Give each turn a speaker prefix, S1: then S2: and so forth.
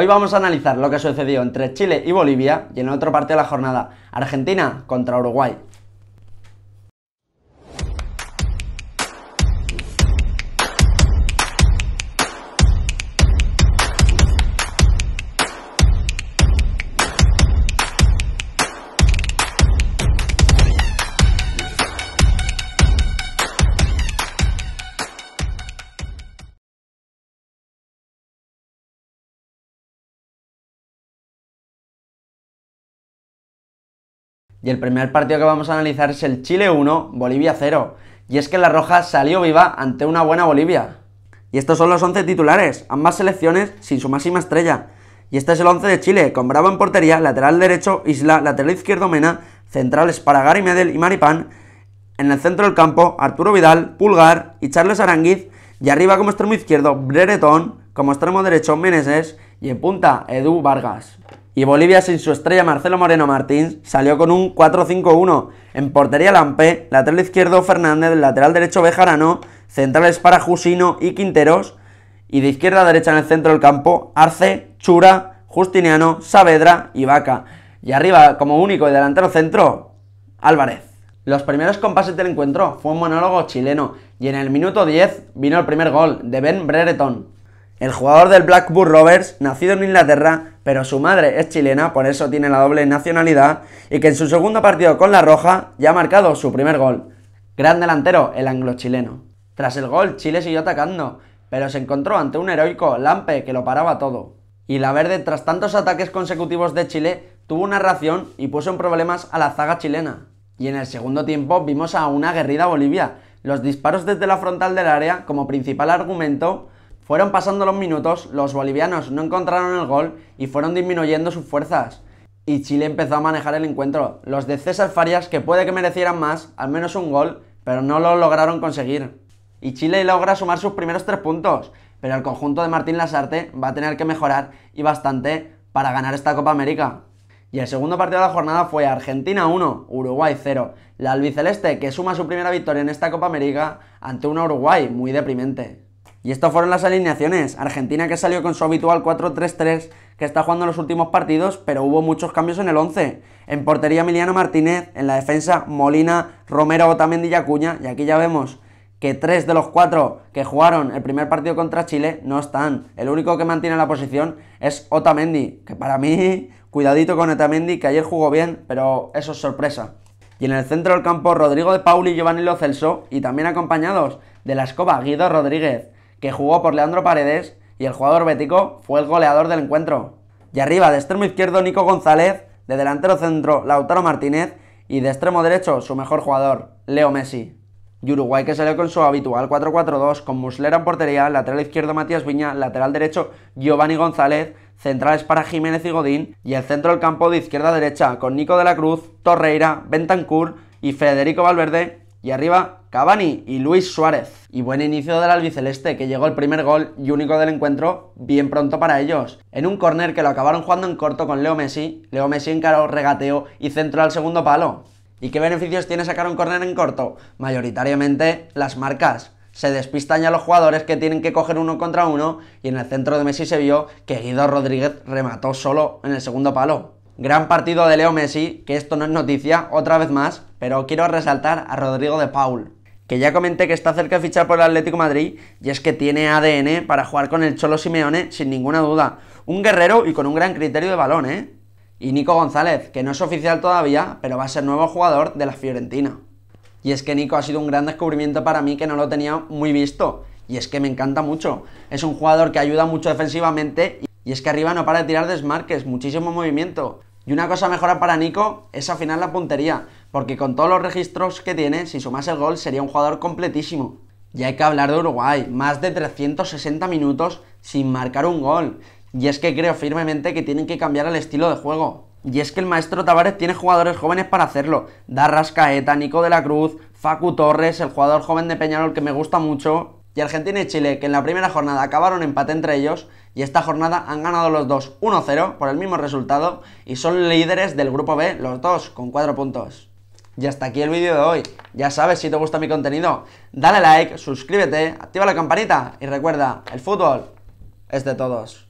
S1: Hoy vamos a analizar lo que sucedió entre Chile y Bolivia y en otra parte de la jornada, Argentina contra Uruguay. Y el primer partido que vamos a analizar es el Chile 1, Bolivia 0. Y es que la Roja salió viva ante una buena Bolivia. Y estos son los 11 titulares, ambas selecciones sin su máxima estrella. Y este es el 11 de Chile, con Bravo en portería, lateral derecho, Isla, lateral izquierdo Mena, centrales para Gary Medel y Maripán, en el centro del campo Arturo Vidal, Pulgar y Charles Aranguiz, y arriba como extremo izquierdo Breretón, como extremo derecho Meneses y en punta, Edu Vargas. Y Bolivia sin su estrella Marcelo Moreno Martins salió con un 4-5-1. En portería Lampe, lateral izquierdo Fernández, lateral derecho Bejarano, centrales para Jusino y Quinteros. Y de izquierda a derecha en el centro del campo, Arce, Chura, Justiniano, Saavedra y Vaca. Y arriba, como único y delantero centro, Álvarez. Los primeros compases del encuentro fue un monólogo chileno y en el minuto 10 vino el primer gol de Ben Brereton. El jugador del Blackburn Rovers, nacido en Inglaterra, pero su madre es chilena, por eso tiene la doble nacionalidad, y que en su segundo partido con la Roja ya ha marcado su primer gol. Gran delantero, el anglo-chileno. Tras el gol, Chile siguió atacando, pero se encontró ante un heroico Lampe que lo paraba todo. Y la verde, tras tantos ataques consecutivos de Chile, tuvo una ración y puso en problemas a la zaga chilena. Y en el segundo tiempo vimos a una aguerrida Bolivia. Los disparos desde la frontal del área, como principal argumento, fueron pasando los minutos, los bolivianos no encontraron el gol y fueron disminuyendo sus fuerzas. Y Chile empezó a manejar el encuentro. Los de César Farias, que puede que merecieran más, al menos un gol, pero no lo lograron conseguir. Y Chile logra sumar sus primeros tres puntos, pero el conjunto de Martín Lasarte va a tener que mejorar y bastante para ganar esta Copa América. Y el segundo partido de la jornada fue Argentina 1, Uruguay 0. La albiceleste que suma su primera victoria en esta Copa América ante un Uruguay muy deprimente. Y estas fueron las alineaciones. Argentina que salió con su habitual 4-3-3, que está jugando en los últimos partidos, pero hubo muchos cambios en el 11. En portería Emiliano Martínez, en la defensa Molina, Romero, Otamendi y Acuña. Y aquí ya vemos que tres de los cuatro que jugaron el primer partido contra Chile no están. El único que mantiene la posición es Otamendi, que para mí, cuidadito con Otamendi, que ayer jugó bien, pero eso es sorpresa. Y en el centro del campo, Rodrigo de Pauli y Giovanni Lo Celso, y también acompañados de la escoba Guido Rodríguez, que jugó por Leandro Paredes y el jugador bético fue el goleador del encuentro. Y arriba de extremo izquierdo Nico González, de delantero centro Lautaro Martínez y de extremo derecho su mejor jugador, Leo Messi. Y Uruguay que salió con su habitual 4-4-2 con Muslera en portería, lateral izquierdo Matías Viña, lateral derecho Giovanni González, centrales para Jiménez y Godín y el centro del campo de izquierda a derecha con Nico de la Cruz, Torreira, Bentancur y Federico Valverde y arriba Cavani y Luis Suárez. Y buen inicio del albiceleste, que llegó el primer gol y único del encuentro bien pronto para ellos. En un corner que lo acabaron jugando en corto con Leo Messi, Leo Messi encaró regateo y centró al segundo palo. ¿Y qué beneficios tiene sacar un corner en corto? Mayoritariamente las marcas. Se despistan ya los jugadores que tienen que coger uno contra uno y en el centro de Messi se vio que Guido Rodríguez remató solo en el segundo palo. Gran partido de Leo Messi, que esto no es noticia otra vez más, pero quiero resaltar a Rodrigo de Paul, que ya comenté que está cerca de fichar por el Atlético Madrid, y es que tiene ADN para jugar con el Cholo Simeone sin ninguna duda. Un guerrero y con un gran criterio de balón, ¿eh? Y Nico González, que no es oficial todavía, pero va a ser nuevo jugador de la Fiorentina. Y es que Nico ha sido un gran descubrimiento para mí que no lo tenía muy visto, y es que me encanta mucho. Es un jugador que ayuda mucho defensivamente, y es que arriba no para de tirar desmarques, muchísimo movimiento. Y una cosa mejora para Nico es afinar la puntería, porque con todos los registros que tiene, si sumas el gol sería un jugador completísimo. Y hay que hablar de Uruguay, más de 360 minutos sin marcar un gol. Y es que creo firmemente que tienen que cambiar el estilo de juego. Y es que el maestro Tavares tiene jugadores jóvenes para hacerlo. Darras Caeta, Nico de la Cruz, Facu Torres, el jugador joven de Peñarol que me gusta mucho, y Argentina y Chile, que en la primera jornada acabaron empate entre ellos, y esta jornada han ganado los dos 1-0 por el mismo resultado y son líderes del grupo B, los dos, con 4 puntos. Y hasta aquí el vídeo de hoy. Ya sabes, si te gusta mi contenido, dale like, suscríbete, activa la campanita y recuerda, el fútbol es de todos.